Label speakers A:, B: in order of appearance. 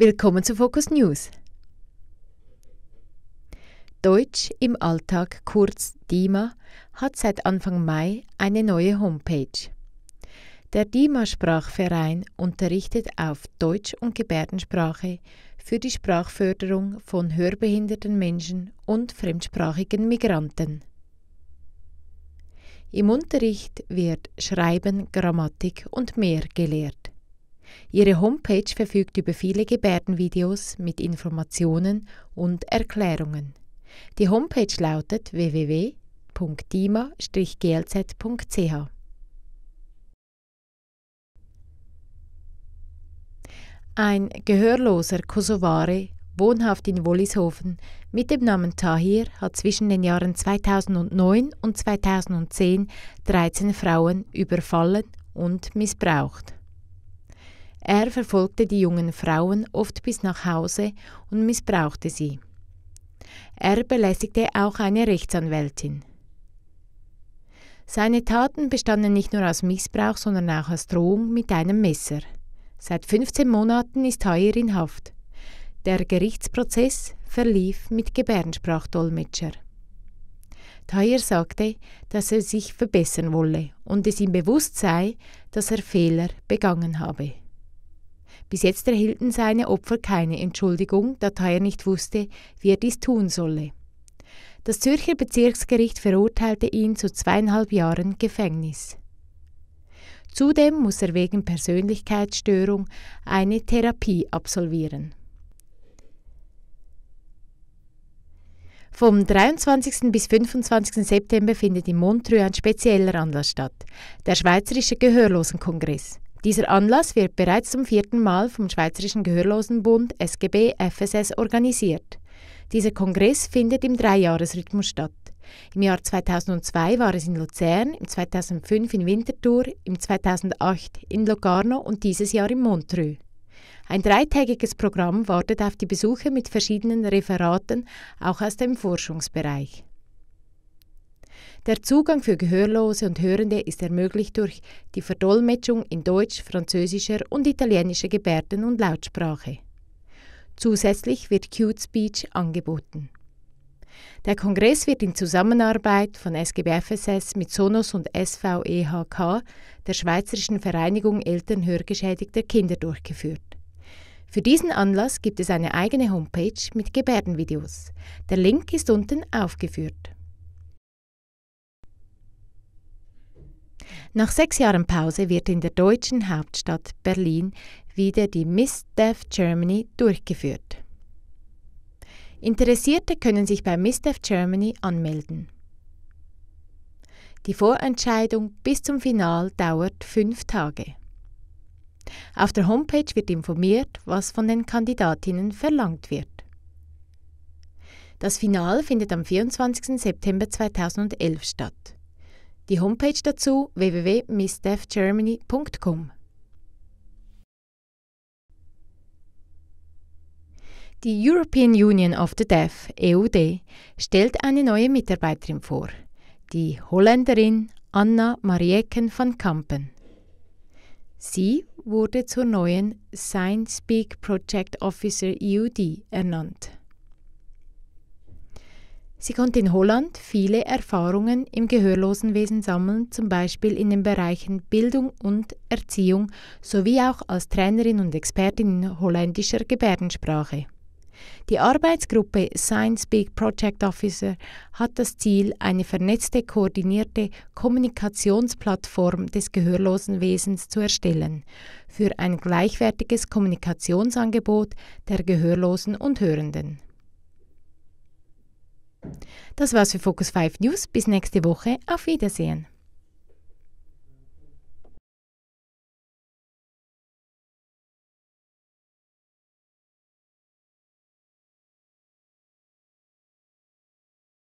A: Willkommen zu Focus News. Deutsch im Alltag, kurz DIMA, hat seit Anfang Mai eine neue Homepage. Der DIMA-Sprachverein unterrichtet auf Deutsch und Gebärdensprache für die Sprachförderung von hörbehinderten Menschen und fremdsprachigen Migranten. Im Unterricht wird Schreiben, Grammatik und mehr gelehrt. Ihre Homepage verfügt über viele Gebärdenvideos mit Informationen und Erklärungen. Die Homepage lautet www.dima-glz.ch. Ein gehörloser Kosovare wohnhaft in Wollishofen, mit dem Namen Tahir hat zwischen den Jahren 2009 und 2010 13 Frauen überfallen und missbraucht. Er verfolgte die jungen Frauen oft bis nach Hause und missbrauchte sie. Er belästigte auch eine Rechtsanwältin. Seine Taten bestanden nicht nur aus Missbrauch, sondern auch aus Drohung mit einem Messer. Seit 15 Monaten ist Tahir in Haft. Der Gerichtsprozess verlief mit Gebärdensprachdolmetscher. Thayer sagte, dass er sich verbessern wolle und es ihm bewusst sei, dass er Fehler begangen habe. Bis jetzt erhielten seine Opfer keine Entschuldigung, da Thayer nicht wusste, wie er dies tun solle. Das Zürcher Bezirksgericht verurteilte ihn zu zweieinhalb Jahren Gefängnis. Zudem muss er wegen Persönlichkeitsstörung eine Therapie absolvieren. Vom 23. bis 25. September findet in Montreux ein spezieller Anlass statt, der Schweizerische Gehörlosenkongress. Dieser Anlass wird bereits zum vierten Mal vom Schweizerischen Gehörlosenbund SGB FSS organisiert. Dieser Kongress findet im Dreijahresrhythmus statt. Im Jahr 2002 war es in Luzern, im 2005 in Winterthur, im 2008 in Locarno und dieses Jahr in Montreux. Ein dreitägiges Programm wartet auf die Besuche mit verschiedenen Referaten, auch aus dem Forschungsbereich. Der Zugang für Gehörlose und Hörende ist ermöglicht durch die Verdolmetschung in deutsch, französischer und italienischer Gebärden- und Lautsprache. Zusätzlich wird Cute Speech angeboten. Der Kongress wird in Zusammenarbeit von SGBFSS mit Sonos und SVEHK, der Schweizerischen Vereinigung Eltern hörgeschädigter Kinder, durchgeführt. Für diesen Anlass gibt es eine eigene Homepage mit Gebärdenvideos. Der Link ist unten aufgeführt. Nach sechs Jahren Pause wird in der deutschen Hauptstadt Berlin wieder die Miss Deaf Germany durchgeführt. Interessierte können sich bei Miss Deaf Germany anmelden. Die Vorentscheidung bis zum Final dauert fünf Tage. Auf der Homepage wird informiert, was von den Kandidatinnen verlangt wird. Das Finale findet am 24. September 2011 statt. Die Homepage dazu www.missdevgermany.com. Die European Union of the Deaf, EUD, stellt eine neue Mitarbeiterin vor, die Holländerin Anna Marieken van Kampen. Sie wurde zur neuen SignSpeak Project Officer EUD ernannt. Sie konnte in Holland viele Erfahrungen im Gehörlosenwesen sammeln, zum Beispiel in den Bereichen Bildung und Erziehung sowie auch als Trainerin und Expertin in holländischer Gebärdensprache. Die Arbeitsgruppe Science Big Project Officer hat das Ziel, eine vernetzte, koordinierte Kommunikationsplattform des Gehörlosenwesens zu erstellen, für ein gleichwertiges Kommunikationsangebot der Gehörlosen und Hörenden. Das war's für Focus 5 News. Bis nächste Woche. Auf Wiedersehen.